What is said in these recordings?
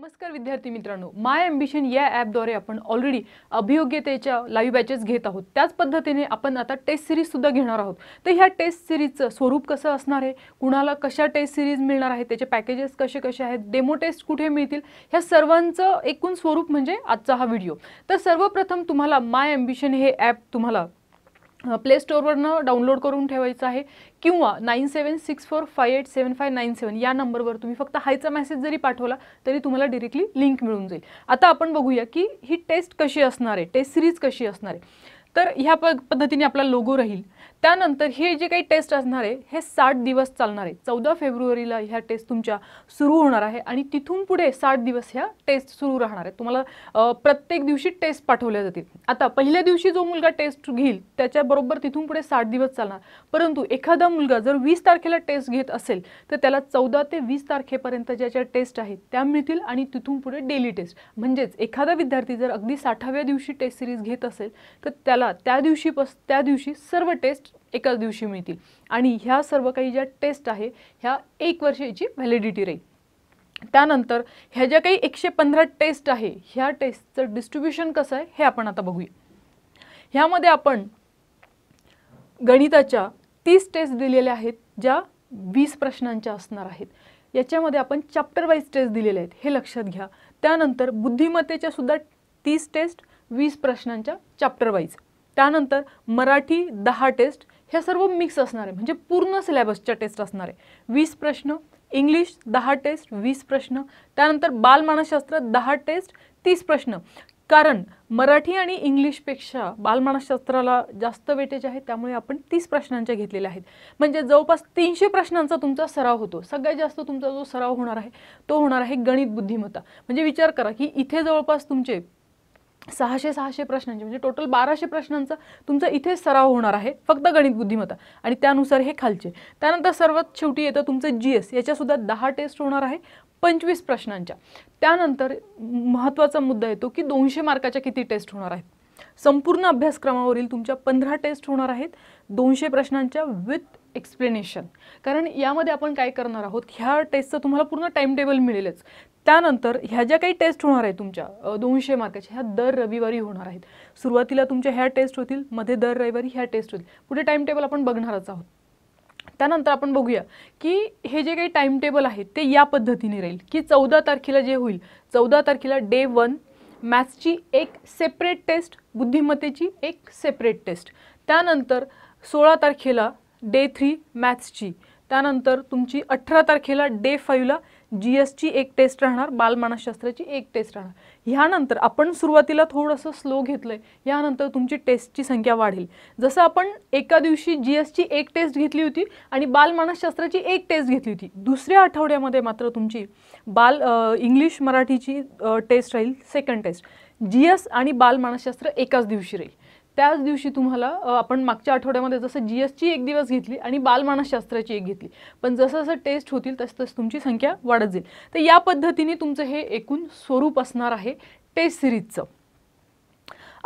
नमस्कार विद्यार्थी मित्रांनो माय ॲम्बिशन या ॲपद्वारे आपण ऑलरेडी अभियोग्यतेच्या लाईव्ह बॅचेस घेत आहोत त्याच पद्धतीने आपण आता टेस्ट सिरीजसुद्धा घेणार आहोत तर ह्या टेस्ट सिरीजचं स्वरूप कसं असणार आहे कुणाला कशा टेस्ट सिरीज मिळणार आहे त्याचे पॅकेजेस कसे कसे आहेत डेमो टेस्ट कुठे मिळतील ह्या सर्वांचं एकूण स्वरूप म्हणजे आजचा हा व्हिडिओ तर सर्वप्रथम तुम्हाला माय ॲम्बिशन हे ॲप तुम्हाला प्ले स्टोअरवरनं डाउनलोड करून ठेवायचं आहे किंवा nine seven six four five eight seven five nine seven या नंबरवर तुम्ही फक्त हायचा मेसेज जरी पाठवला तरी तुम्हाला डिरेक्टली लिंक मिळून जाईल आता आपण बघूया की ही टेस्ट कशी असणार आहे टेस्ट सिरीज कशी असणार आहे तर ह्या प पद्धतीने आपला लोगो राहील त्यानंतर ही जी काही टेस्ट असणार आहे हे साठ दिवस चालणार आहे चौदा फेब्रुवारीला ह्या टेस्ट तुमच्या सुरू होणार आहे आणि तिथून पुढे साठ दिवस ह्या टेस्ट सुरू राहणार आहे तुम्हाला प्रत्येक दिवशी टेस्ट पाठवल्या जातील आता पहिल्या दिवशी जो मुलगा टेस्ट घेईल त्याच्याबरोबर तिथून पुढे साठ दिवस चालणार परंतु एखादा मुलगा जर वीस तारखेला टेस्ट घेत असेल तर त्याला चौदा ते वीस तारखेपर्यंत ज्या ज्या टेस्ट आहेत त्या मिळतील आणि तिथून पुढे डेली टेस्ट म्हणजेच एखादा विद्यार्थी जर अगदी साठाव्या दिवशी टेस्ट सिरीज घेत असेल तर त्याला त्या दिवशी पस त्या दिवशी सर्व टेस्ट एकाच दिवशी मिळतील आणि ह्या सर्व काही ज्या टेस्ट आहे ह्या एक वर्षाची व्हॅलिडिटी राहील त्यानंतर ह्या ज्या काही एकशे पंधरा टेस्ट आहे ह्या टेस्टचं डिस्ट्रीब्युशन कसं आहे हे आपण आता बघूया ह्यामध्ये आपण गणिताच्या तीस टेस्ट दिलेल्या आहेत ज्या वीस प्रश्नांच्या असणार आहेत याच्यामध्ये आपण चॅप्टर वाईज टेस्ट दिलेल्या आहेत हे लक्षात घ्या त्यानंतर बुद्धिमत्तेच्या सुद्धा तीस टेस्ट वीस प्रश्नांच्या चॅप्टर वाईज त्यानंतर मराठी दहा टेस्ट ह्या सर्व मिक्स असणार आहे म्हणजे पूर्ण सिलेबसच्या टेस्ट असणार आहे वीस प्रश्न इंग्लिश दहा टेस्ट वीस प्रश्न त्यानंतर बालमानसशास्त्र दहा टेस्ट तीस प्रश्न कारण मराठी आणि इंग्लिशपेक्षा बालमानसशास्त्राला जास्त वेटेज आहे त्यामुळे आपण तीस प्रश्नांच्या घेतलेल्या आहेत म्हणजे जवळपास तीनशे प्रश्नांचा तुमचा सराव होतो सगळ्यात जास्त तुमचा जो सराव होणार आहे तो होणार आहे गणित बुद्धिमत्ता म्हणजे विचार करा की इथे जवळपास तुमचे सहाशे सहाशे प्रश्नांचे म्हणजे टोटल बाराशे प्रश्नांचा तुमचा इथे सराव होणार आहे फक्त गणित बुद्धिमत्ता आणि त्यानुसार हे खालचे त्यानंतर सर्वात शेवटी येतं तुमचं जी एस याच्यासुद्धा दहा टेस्ट होणार आहे पंचवीस प्रश्नांच्या त्यानंतर महत्त्वाचा मुद्दा येतो की दोनशे मार्काच्या किती टेस्ट होणार आहेत संपूर्ण अभ्यासक्रमावरील तुमच्या पंधरा टेस्ट होणार आहेत दोनशे प्रश्नांच्या विथ एक्सप्लेनेशन कारण यामध्ये आपण काय करणार आहोत ह्या टेस्टचं तुम्हाला पूर्ण टाईम टेबल मिळेलच त्यानंतर ह्या ज्या काही टेस्ट होणार आहेत तुमच्या दोनशे मार्काच्या ह्या दर रविवारी होणार आहेत सुरुवातीला तुमच्या ह्या टेस्ट होतील मध्ये दर रविवारी ह्या टेस्ट होतील पुढे टाईम टेबल आपण बघणारच आहोत त्यानंतर आपण बघूया की हे जे काही टाईम टेबल आहे ते या पद्धतीने राहील की चौदा तारखेला जे होईल चौदा तारखेला डे वन मॅथ्सची एक सेपरेट टेस्ट बुद्धिमत्तेची एक सेपरेट टेस्ट त्यानंतर सोळा तारखेला डे थ्री मॅथ्सची त्यानंतर तुमची अठरा तारखेला डे फाईव्हला जी एसची एक टेस्ट राहणार बालमानसशास्त्राची एक टेस्ट राहणार ह्यानंतर आपण सुरुवातीला थोडंसं स्लो घेतलं आहे ह्यानंतर तुमची टेस्टची संख्या वाढेल जसं आपण एका दिवशी जी एसची एक टेस्ट घेतली होती आणि बालमानसशास्त्राची एक टेस्ट घेतली होती दुसऱ्या आठवड्यामध्ये मात्र तुमची बाल इंग्लिश मराठीची टेस्ट राहील सेकंड टेस्ट जी एस आणि बालमानसशास्त्र एकाच दिवशी राहील त्याच दिवशी तुम्हाला आपण मागच्या आठवड्यामध्ये जसं जी ची एक दिवस घेतली आणि बालमानसशास्त्राची एक घेतली पण जसं जसं टेस्ट होतील तसं तसं तुमची संख्या वाढत जाईल तर या पद्धतीने तुमचं हे एकूण स्वरूप असणार आहे टेस्ट सिरीजचं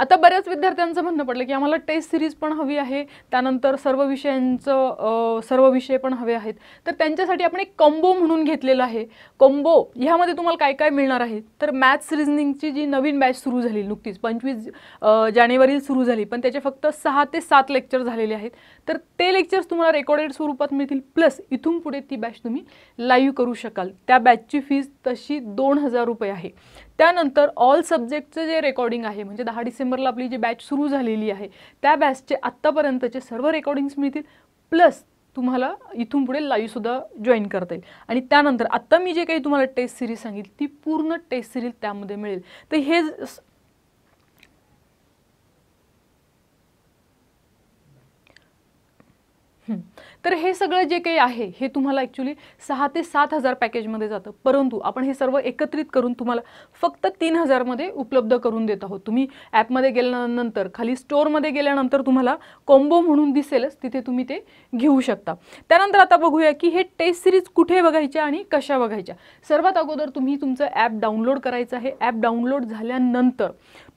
आता बऱ्याच विद्यार्थ्यांचं म्हणणं पडलं की आम्हाला टेस्ट सिरीज पण हवी आहे त्यानंतर सर्व विषयांचं सर्व विषय पण हवे आहेत तर त्यांच्यासाठी आपण एक कॉम्बो म्हणून घेतलेलं आहे कॉम्बो ह्यामध्ये तुम्हाला काय काय मिळणार आहे तर मॅथ्स रिजनिंगची जी नवीन बॅच सुरू झाली नुकतीच पंचवीस जानेवारी सुरू झाली पण त्याचे फक्त सहा ते सात लेक्चर झालेले आहेत तर ते लेक्चर्स तुम्हाला रेकॉर्डेड स्वरूपात मिळतील प्लस इथून पुढे ती बॅच तुम्ही लाईव्ह करू शकाल त्या बॅचची फीज तशी दोन हजार रुपये आहे त्यानंतर ऑल सब्जेक्टचं जे रेकॉर्डिंग आहे म्हणजे दहा डिसेंबरला आपली जी बॅच सुरू झालेली आहे त्या बॅचचे आत्तापर्यंतचे सर्व रेकॉर्डिंग्स मिळतील प्लस तुम्हाला इथून पुढे लाईव्हसुद्धा जॉईन करता येईल आणि त्यानंतर आत्ता मी जे काही तुम्हाला टेस्ट सिरीज सांगितली ती पूर्ण टेस्ट सिरीज त्यामध्ये मिळेल तर हे तर हे सगळं जे काही आहे हे तुम्हाला ॲक्च्युली सहा ते सात हजार पॅकेजमध्ये जातं परंतु आपण हे सर्व एकत्रित करून तुम्हाला फक्त तीन हजारमध्ये उपलब्ध करून देत आहोत तुम्ही ॲपमध्ये गेल्यानंतर खाली स्टोअरमध्ये गेल्यानंतर तुम्हाला कॉम्बो म्हणून दिसेलच तिथे तुम्ही ते घेऊ शकता त्यानंतर आता बघूया की हे टेस्ट सिरीज कुठे बघायच्या आणि कशा बघायच्या सर्वात अगोदर तुम्ही तुमचं ॲप डाउनलोड करायचं आहे ॲप डाउनलोड झाल्यानंतर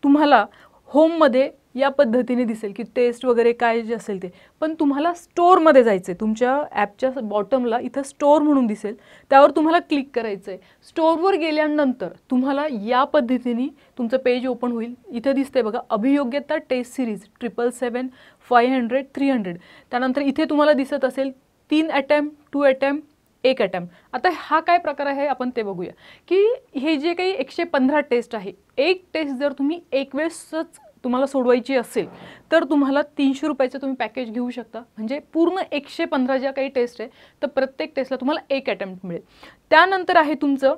तुम्हाला होममध्ये या पद्धतीने दिसेल की टेस्ट वगैरे काय जे असेल ते पण तुम्हाला स्टोअरमध्ये जायचं आहे तुमच्या ॲपच्या बॉटमला इथं स्टोअर म्हणून दिसेल त्यावर तुम्हाला क्लिक करायचं आहे स्टोअरवर गेल्यानंतर तुम्हाला या पद्धतीने तुमचं पेज ओपन होईल इथं दिसतंय बघा अभियोग्यता test series triple seven five hundred three hundred त्यानंतर इथे तुम्हाला दिसत असेल तीन अटॅम्प टू अटॅम्प एक अटेम आता हा काय प्रकार आहे आपण ते बघूया की हे जे काही एकशे पंधरा टेस्ट आहे एक टेस्ट जर तुम्ही एक वेळेसच तुम्हाला सोडवायची असेल तर तुम्हाला तीनशे रुपयाचं तुम्ही पॅकेज घेऊ शकता म्हणजे पूर्ण एकशे पंधरा ज्या काही टेस्ट आहे तर प्रत्येक टेस्टला तुम्हाला एक अटेम्प्ट मिळेल त्यानंतर आहे तुमचं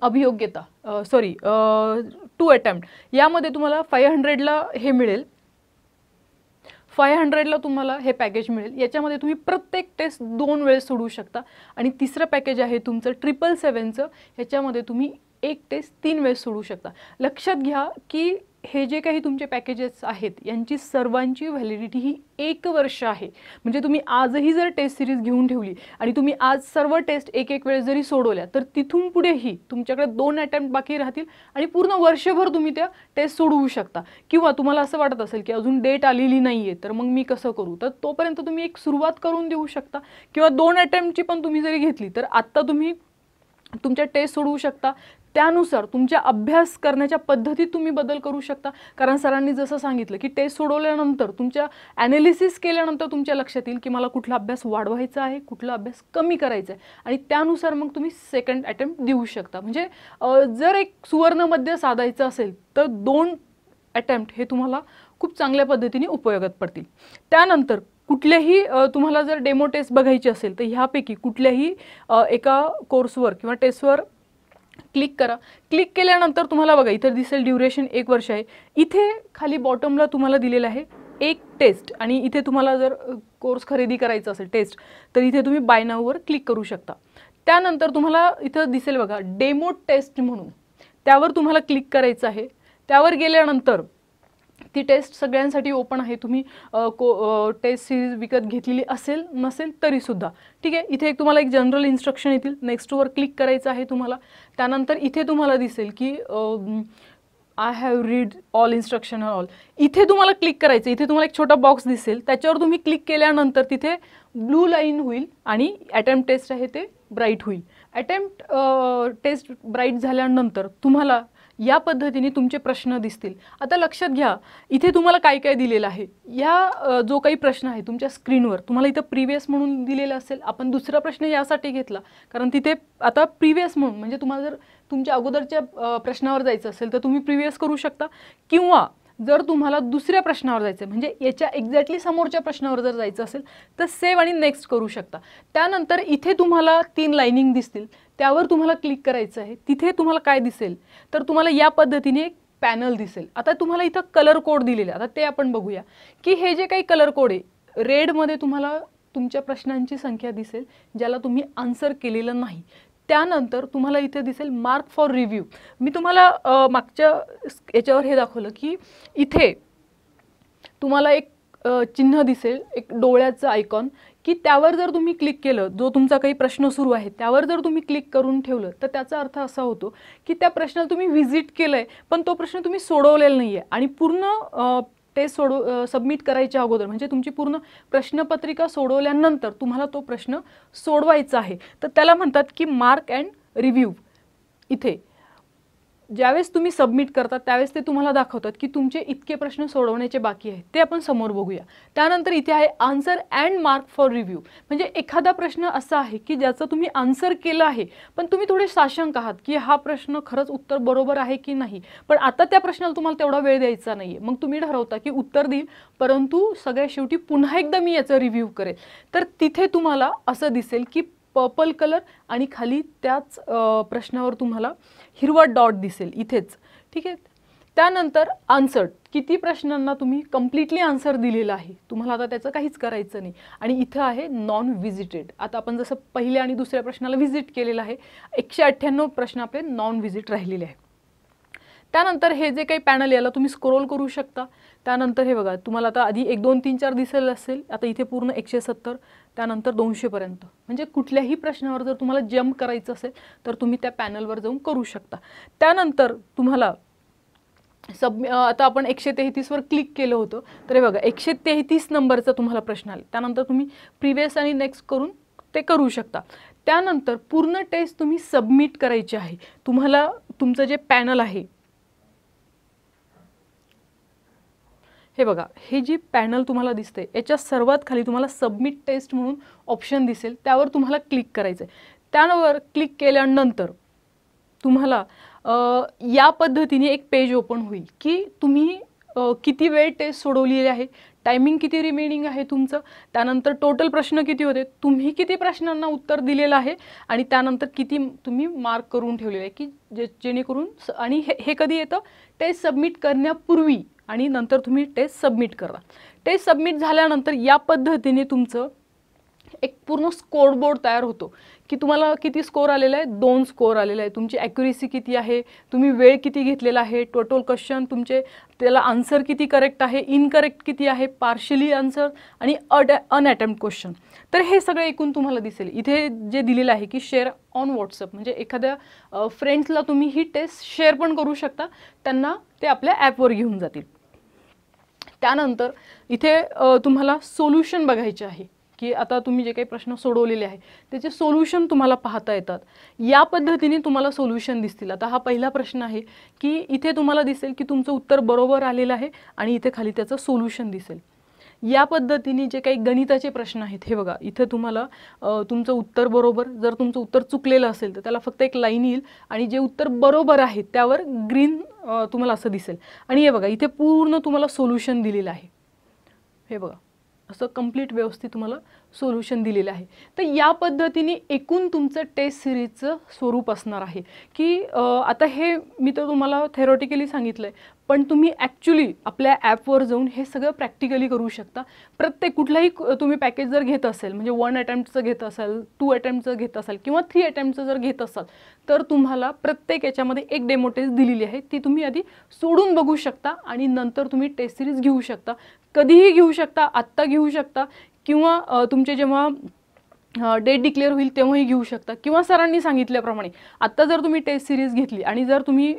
अभियोग्यता सॉरी टू अटेम्प्ट यामध्ये तुम्हाला फाय हंड्रेडला हे मिळेल फाय हंड्रेडला तुम्हाला हे पॅकेज मिळेल याच्यामध्ये तुम्ही प्रत्येक टेस्ट दोन वेळेस सोडवू शकता आणि तिसरं पॅकेज आहे तुमचं ट्रिपल सेवनचं ह्याच्यामध्ये तुम्ही एक टेस्ट तीन वेळेस सोडू शकता लक्षात घ्या की हे जे काही तुमचे पॅकेजेस आहेत यांची सर्वांची व्हॅलिडिटी ही एक वर्ष आहे म्हणजे तुम्ही आजही जर टेस्ट सिरीज घेऊन ठेवली आणि तुम्ही आज सर्व टेस्ट एक एक वेळ जरी सोडवल्या तर तिथून पुढेही तुमच्याकडे दोन अटेम्प्ट बाकी राहतील आणि पूर्ण वर्षभर तुम्ही त्या टेस्ट सोडवू शकता किंवा तुम्हाला असं वाटत असेल की अजून डेट आलेली नाही आहे तर मग मी कसं करू तर तोपर्यंत तुम्ही एक सुरुवात करून देऊ शकता किंवा दोन अटेम्प्टची पण तुम्ही जरी घेतली तर आत्ता तुम्ही तुमच्या टेस्ट सोडवू शकता त्यानुसार तुमच्या अभ्यास करण्याच्या पद्धतीत तुम्ही बदल करू शकता कारण सरांनी जसं सांगितलं की टेस्ट सोडवल्यानंतर तुमच्या ॲनालिसिस केल्यानंतर तुमच्या लक्षात येईल की मला कुठला अभ्यास वाढवायचा आहे कुठला अभ्यास कमी करायचा आहे आणि त्यानुसार मग तुम्ही सेकंड अटेम्प्ट देऊ शकता म्हणजे जर एक सुवर्णमध्य साधायचं असेल तर दोन अटेम्प्ट हे तुम्हाला खूप चांगल्या पद्धतीने उपयोगात पडतील त्यानंतर कुठल्याही तुम्हाला जर डेमो टेस्ट बघायची असेल तर ह्यापैकी कुठल्याही एका कोर्सवर किंवा टेस्टवर क्लिक करा क्लिक केल्यानंतर तुम्हाला बघा इथं दिसेल ड्युरेशन एक वर्ष आहे इथे खाली बॉटमला तुम्हाला दिलेलं आहे एक टेस्ट आणि इथे तुम्हाला जर कोर्स खरेदी करायचा असेल टेस्ट तर इथे तुम्ही बाय क्लिक करू शकता त्यानंतर तुम्हाला इथं दिसेल बघा डेमो टेस्ट म्हणून त्यावर तुम्हाला क्लिक करायचं आहे त्यावर गेल्यानंतर ती टेस्ट सगळ्यांसाठी ओपन आहे तुम्ही को टेस्ट सिरीज विकत घेतलेली असेल नसेल तरीसुद्धा ठीक आहे इथे एक तुम्हाला एक जनरल इन्स्ट्रक्शन येतील नेक्स्टवर क्लिक करायचं आहे तुम्हाला त्यानंतर इथे तुम्हाला दिसेल की I have read all instruction all इथे तुम्हाला क्लिक करायचं इथे तुम्हाला एक छोटा बॉक्स दिसेल त्याच्यावर तुम्ही क्लिक केल्यानंतर तिथे ब्लू लाईन होईल आणि अटेम्प्ट टेस्ट आहे ते ब्राईट होईल अटेम्प्ट टेस्ट ब्राईट झाल्यानंतर तुम्हाला या पद्धतीने तुमचे प्रश्न दिसतील आता लक्षात घ्या इथे तुम्हाला काय काय दिलेलं आहे या जो काही प्रश्न आहे तुमच्या स्क्रीनवर तुम्हाला इथं प्रिव्हियस म्हणून दिलेला असेल आपण दुसरा प्रश्न यासाठी घेतला कारण तिथे आता प्रिव्हियस म्हणून म्हणजे तुम्हाला जर तुमच्या अगोदरच्या प्रश्नावर जायचं असेल तर तुम्ही प्रिव्हियस करू शकता किंवा जर तुम्हाला दुसऱ्या प्रश्नावर जायचं म्हणजे याच्या एक्झॅक्टली समोरच्या प्रश्नावर जर जायचं असेल तर सेव्ह आणि नेक्स्ट करू शकता त्यानंतर इथे तुम्हाला तीन लाईनिंग दिसतील त्यावर तुम्हाला क्लिक करायचं आहे तिथे तुम्हाला काय दिसेल तर तुम्हाला या पद्धतीने एक पॅनल दिसेल आता तुम्हाला इथं कलर कोड दिलेले आता ते आपण बघूया की हे जे काही कलर कोड आहे रेडमध्ये तुम्हाला तुमच्या प्रश्नांची संख्या दिसेल ज्याला तुम्ही आन्सर केलेलं नाही त्यानंतर तुम्हाला इथे दिसेल मार्क फॉर रिव्ह्यू मी तुम्हाला मागच्या याच्यावर हे दाखवलं की इथे तुम्हाला एक चिन्ह दिसेल एक डोळ्याचं आयकॉन की त्यावर जर तुम्ही क्लिक केलं जो तुमचा काही प्रश्न सुरू आहे त्यावर जर तुम्ही क्लिक करून ठेवलं तर त्याचा अर्थ असा होतो की त्या प्रश्नाला तुम्ही व्हिजिट केलं आहे पण तो प्रश्न तुम्ही सोडवलेला नाही आहे आणि पूर्ण ते सोडव सबमिट करायच्या अगोदर म्हणजे तुमची पूर्ण प्रश्नपत्रिका सोडवल्यानंतर तुम्हाला तो प्रश्न सोडवायचा आहे तर त्याला म्हणतात की मार्क अँड रिव्ह्यू इथे ज्यावेळेस तुम्ही सबमिट करतात त्यावेळेस ते तुम्हाला दाखवतात की तुमचे इतके प्रश्न सोडवण्याचे बाकी आहेत ते आपण समोर बघूया त्यानंतर इथे आहे answer and mark for review म्हणजे एखादा प्रश्न असा आहे की ज्याचं तुम्ही आन्सर केलं आहे पण तुम्ही थोडे साशंक आहात की हा प्रश्न खरंच उत्तर बरोबर आहे की नाही पण आता त्या प्रश्नाला तुम्हाला तेवढा वेळ द्यायचा नाही मग तुम्ही ठरवता की उत्तर देईल परंतु सगळ्या शेवटी पुन्हा एकदा मी याचा रिव्ह्यू करेल तर तिथे तुम्हाला असं दिसेल की पर्पल कलर आणि खाली त्याच प्रश्नावर तुम्हाला हिरवट डॉट दिसेल इथेच ठीक आहे त्यानंतर आन्सर किती प्रश्नांना तुम्ही कम्प्लिटली आन्सर दिलेला आहे तुम्हाला आता त्याचं काहीच करायचं नाही आणि इथं आहे नॉन व्हिजिटेड आता आपण जसं पहिल्या आणि दुसऱ्या प्रश्नाला व्हिजिट केलेलं आहे एकशे अठ्ठ्याण्णव प्रश्न आपले नॉन व्हिजिट राहिलेले आहे त्यानंतर हे जे काही पॅनल याला तुम्ही स्क्रोल करू शकता त्यानंतर हे बघा तुम्हाला आता आधी एक दोन तीन चार दिसेल असेल आता इथे पूर्ण एकशे सत्तर त्यानंतर दोनशेपर्यंत म्हणजे कुठल्याही प्रश्नावर जर तुम्हाला जम्प करायचं असेल तर तुम्ही त्या पॅनलवर जाऊन करू शकता त्यानंतर तुम्हाला सब आता आपण एकशे तेहतीसवर क्लिक केलं होतं तर हे बघा एकशे तेहतीस नंबरचा तुम्हाला प्रश्न आला त्यानंतर तुम्ही प्रिव्हियस आणि नेक्स्ट करून ते करू शकता त्यानंतर पूर्ण टेस्ट तुम्ही सबमिट करायची आहे तुम्हाला तुमचं जे पॅनल आहे हे बघा हे जी पॅनल तुम्हाला दिसते याच्या सर्वात खाली तुम्हाला सबमिट टेस्ट म्हणून ऑप्शन दिसेल त्यावर तुम्हाला क्लिक करायचं आहे त्यावर क्लिक केल्यानंतर तुम्हाला या पद्धतीने एक पेज ओपन होईल की तुम्ही किती वेळ टेस्ट सोडवलेली आहे टायमिंग किती रिमेनिंग आहे तुमचं त्यानंतर टोटल प्रश्न किती होते तुम्ही किती प्रश्नांना उत्तर दिलेलं आहे आणि त्यानंतर किती तुम्ही मार्क करून ठेवलेलं आहे की जे जेणेकरून आणि हे हे कधी येतं टेस्ट सबमिट करण्यापूर्वी आणि नंतर तुम्ही टेस्ट सबमिट करा टेस्ट सबमिट झाल्यानंतर या पद्धतीने तुमचं एक पूर्ण स्कोर बोर्ड तयार होतो की तुम्हाला किती स्कोर आलेला आहे दोन स्कोअर आलेला आहे तुमची ॲक्युरेसी किती आहे तुम्ही वेळ किती घेतलेला आहे टोटल क्वेश्चन तुमचे त्याला आन्सर किती करेक्ट आहे इनकरेक्ट किती आहे पार्शली आन्सर आणि अड अनअटेम्प्ट क्वेश्चन तर हे सगळं एकूण तुम्हाला दिसेल इथे जे दिलेलं आहे की शेअर ऑन व्हॉट्सअप म्हणजे एखाद्या फ्रेंड्सला तुम्ही ही टेस्ट शेअर पण करू शकता त्यांना ते आपल्या ॲपवर घेऊन जातील त्यानंतर इथे तुम्हाला सोल्युशन बघायचे आहे की आता तुम्ही जे काही प्रश्न सोडवलेले आहेत त्याचे सोल्युशन तुम्हाला पाहता येतात या पद्धतीने तुम्हाला सोल्युशन दिसतील आता हा पहिला प्रश्न आहे की इथे तुम्हाला दिसेल की तुमचं उत्तर बरोबर आलेलं आहे आणि इथे खाली त्याचं सोल्युशन दिसेल या पद्धतीने जे काही गणिताचे प्रश्न आहेत हे बघा इथे तुम्हाला तुमचं उत्तर बरोबर जर तुमचं उत्तर चुकलेलं असेल तर त्याला फक्त एक लाईन येईल आणि जे उत्तर बरोबर आहे त्यावर ग्रीन तुम्हाला असं दिसेल आणि हे बघा इथे पूर्ण तुम्हाला सोल्युशन दिलेलं आहे हे बघा असं कम्प्लीट व्यवस्थित तुम्हाला सोल्युशन दिलेलं आहे तर या पद्धतीने एकूण तुमचं टेस्ट सिरीजचं स्वरूप असणार आहे की आता हे मी तर तुम्हाला थेरॉटिकली सांगितलं पण तुम्ही ॲक्च्युली आपल्या ॲपवर जाऊन हे सगळं प्रॅक्टिकली करू शकता प्रत्येक कुठलाही तुम्ही पॅकेज जर घेत असेल म्हणजे वन अटेम्प्टचं घेत असाल टू अटेम्प्टचं घेत असाल किंवा थ्री अटेम्प्टचं जर घेत असाल तर तुम्हाला प्रत्येक याच्यामध्ये एक डेमो टेस्ट दिलेली आहे ती तुम्ही आधी सोडून बघू शकता आणि नंतर तुम्ही टेस्ट सिरीज घेऊ शकता कधीही घेऊ शकता आत्ता घेऊ शकता किंवा तुमचे जेव्हा डेट डिक्लेअर होईल तेव्हाही घेऊ शकता किंवा सरांनी सांगितल्याप्रमाणे आत्ता जर तुम्ही टेस्ट सिरीज घेतली आणि जर तुम्ही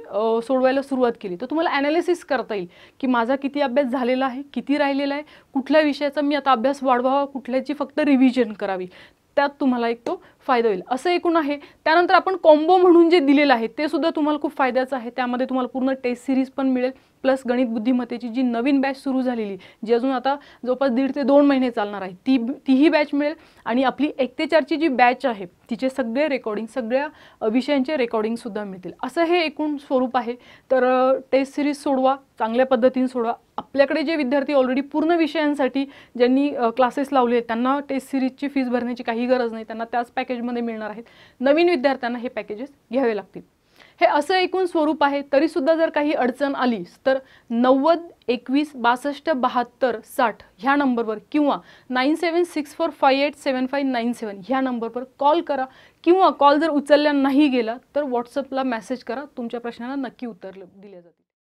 सोडवायला सुरुवात केली तर तुम्हाला ॲनालिसिस करता येईल की माझा किती अभ्यास झालेला आहे किती राहिलेला आहे कुठल्या विषयाचा मी आता अभ्यास वाढवावा कुठल्याची फक्त रिव्हिजन करावी त्यात तुम्हाला एक तो फायदा होईल असं एकूण आहे त्यानंतर आपण कॉम्बो म्हणून जे दिलेलं आहे ते सुद्धा तुम्हाला खूप फायद्याचं आहे त्यामध्ये तुम्हाला पूर्ण टेस्ट सिरीज पण मिळेल प्लस गणित बुद्धिमत्तेची जी नवीन बॅच सुरू झालेली जी अजून आता जवळपास दीड ते दोन महिने चालणार आहे ती तीही बॅच मिळेल आणि आपली एक ते चारची जी बॅच आहे तिचे सगळे रेकॉर्डिंग सगळ्या विषयांचे रेकॉर्डिंगसुद्धा मिळतील असं हे एकूण स्वरूप आहे तर टेस्ट सिरीज सोडवा चांगल्या पद्धतीने सोडवा आपल्याकडे जे विद्यार्थी ऑलरेडी पूर्ण विषयांसाठी ज्यांनी क्लासेस लावले आहेत त्यांना टेस्ट सिरीजची फीज भरण्याची काही गरज नाही त्यांना त्याच पॅकेज पॅकेजमध्ये मिळणार आहेत नवीन विद्यार्थ्यांना हे पॅकेजेस घ्यावे लागतील हे असं एकूण स्वरूप आहे तरी सुद्धा जर काही अडचण आलीच तर नव्वद एकवीस बासष्ट बहात्तर साठ ह्या नंबरवर किंवा nine seven six four five eight seven five nine seven ह्या नंबरवर कॉल करा किंवा कॉल जर उचलल्या नाही गेला तर व्हॉट्सअपला मेसेज करा तुमच्या प्रश्नाला नक्की उत्तर दिले जाते